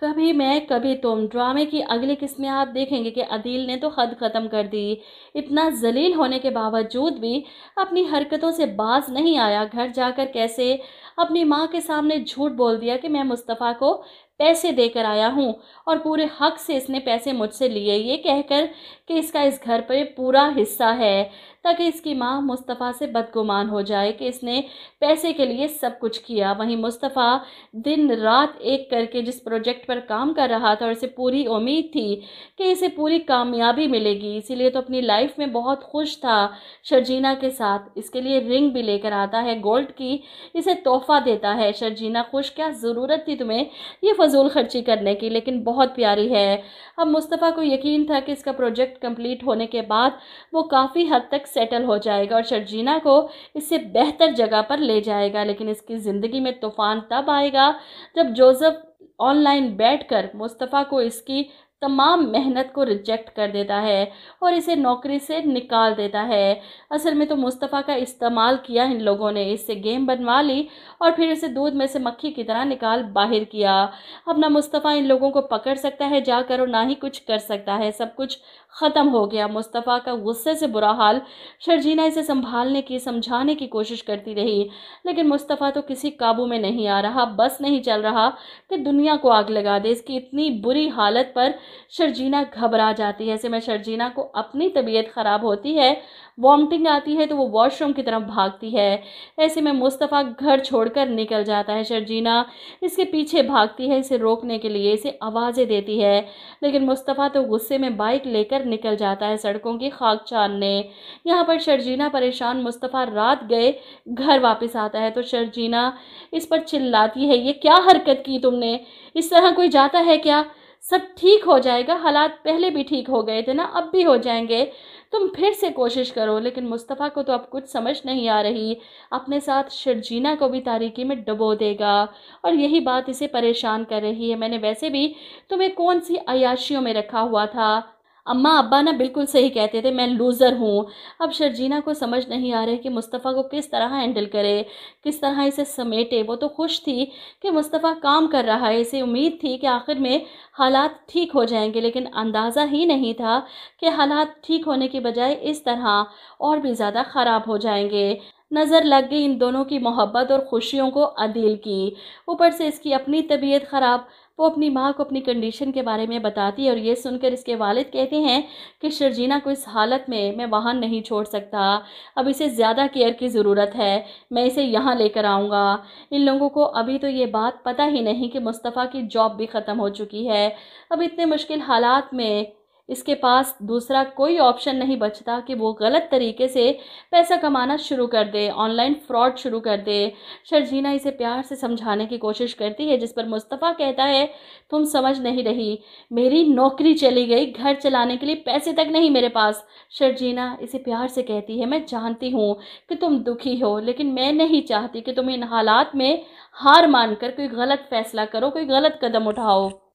कभी मैं कभी तुम ड्रामे की अगली किस्त में आप देखेंगे कि अदील ने तो हद ख़त्म कर दी इतना जलील होने के बावजूद भी अपनी हरकतों से बाज नहीं आया घर जाकर कैसे अपनी माँ के सामने झूठ बोल दिया कि मैं मुस्तफ़ा को पैसे देकर आया हूँ और पूरे हक से इसने पैसे मुझसे लिए ये कहकर कि इसका इस घर पर पूरा हिस्सा है ताकि इसकी माँ मुस्तफ़ा से बदगुमान हो जाए कि इसने पैसे के लिए सब कुछ किया वहीं मुस्तफ़ा दिन रात एक करके जिस प्रोजेक्ट पर काम कर रहा था और इसे पूरी उम्मीद थी कि इसे पूरी कामयाबी मिलेगी इसीलिए तो अपनी लाइफ में बहुत खुश था शर्जीना के साथ इसके लिए रिंग भी लेकर आता है गोल्ड की इसे तोहफ़ा देता है शर्जीना खुश क्या ज़रूरत थी तुम्हें ये फजूल खर्ची करने की लेकिन बहुत प्यारी है अब मुस्तफ़ा को यकीन था कि इसका प्रोजेक्ट कंप्लीट होने के बाद वो काफ़ी हद तक सेटल हो जाएगा और शर्जीना को इससे बेहतर जगह पर ले जाएगा लेकिन इसकी ज़िंदगी में तूफ़ान तब आएगा जब जोसेफ ऑनलाइन बैठकर मुस्तफ़ा को इसकी तमाम मेहनत को रिजेक्ट कर देता है और इसे नौकरी से निकाल देता है असल में तो मुस्तफ़ा का इस्तेमाल किया इन लोगों ने इससे गेम बनवा ली और फिर इसे दूध में से मक्खी की तरह निकाल बाहर किया अब ना मुस्तफ़ा इन लोगों को पकड़ सकता है जाकर और ना ही कुछ कर सकता है सब कुछ ख़त्म हो गया मुस्तफ़ा का गुस्से से बुरा हाल शर्जीना इसे संभालने की समझाने की कोशिश करती रही लेकिन मुस्तफ़ा तो किसी काबू में नहीं आ रहा बस नहीं चल रहा कि दुनिया को आग लगा दे इसकी इतनी बुरी हालत पर शर्जीना घबरा जाती है ऐसे में शर्जीना को अपनी तबीयत ख़राब होती है वॉमटिंग आती है तो वो वॉशरूम की तरफ भागती है ऐसे में मुस्तफ़ा घर छोड़कर निकल जाता है शर्जीना इसके पीछे भागती है इसे रोकने के लिए इसे आवाज़ें देती है लेकिन मुस्तफ़ा तो गुस्से में बाइक लेकर निकल जाता है सड़कों की खाक छानने यहाँ पर शर्जीना परेशान मुस्तफ़ा रात गए घर वापस आता है तो शर्जीना इस पर चिल्लाती है ये क्या हरकत की तुमने इस तरह कोई जाता है क्या सब ठीक हो जाएगा हालात पहले भी ठीक हो गए थे ना अब भी हो जाएंगे तुम फिर से कोशिश करो लेकिन मुस्तफ़ा को तो अब कुछ समझ नहीं आ रही अपने साथ शर्जीना को भी तारीकी में डुबो देगा और यही बात इसे परेशान कर रही है मैंने वैसे भी तुम्हें कौन सी अयाशियों में रखा हुआ था अम्मा अब्बा ना बिल्कुल सही कहते थे मैं लूज़र हूँ अब शर्जीना को समझ नहीं आ रही कि मुस्तफ़ा को किस तरह हैंडल करे किस तरह इसे समेटे वो तो खुश थी कि मुस्तफ़ा काम कर रहा है इसे उम्मीद थी कि आखिर में हालात ठीक हो जाएंगे लेकिन अंदाज़ा ही नहीं था कि हालात ठीक होने के बजाय इस तरह और भी ज़्यादा ख़राब हो जाएंगे नज़र लग गई इन दोनों की मोहब्बत और खुशियों को अदील की ऊपर से इसकी अपनी तबीयत ख़राब वो अपनी माँ को अपनी कंडीशन के बारे में बताती है और ये सुनकर इसके वालिद कहते हैं कि शर्जीना को इस हालत में मैं वाहन नहीं छोड़ सकता अब इसे ज़्यादा केयर की ज़रूरत है मैं इसे यहाँ लेकर आऊँगा इन लोगों को अभी तो ये बात पता ही नहीं कि मुस्तफ़ा की जॉब भी ख़त्म हो चुकी है अब इतने मुश्किल हालात में इसके पास दूसरा कोई ऑप्शन नहीं बचता कि वो गलत तरीके से पैसा कमाना शुरू कर दे ऑनलाइन फ्रॉड शुरू कर दे शर्जीना इसे प्यार से समझाने की कोशिश करती है जिस पर मुस्तफ़ा कहता है तुम समझ नहीं रही मेरी नौकरी चली गई घर चलाने के लिए पैसे तक नहीं मेरे पास शर्जीना इसे प्यार से कहती है मैं जानती हूँ कि तुम दुखी हो लेकिन मैं नहीं चाहती कि तुम इन हालात में हार मानकर कोई गलत फैसला करो कोई गलत कदम उठाओ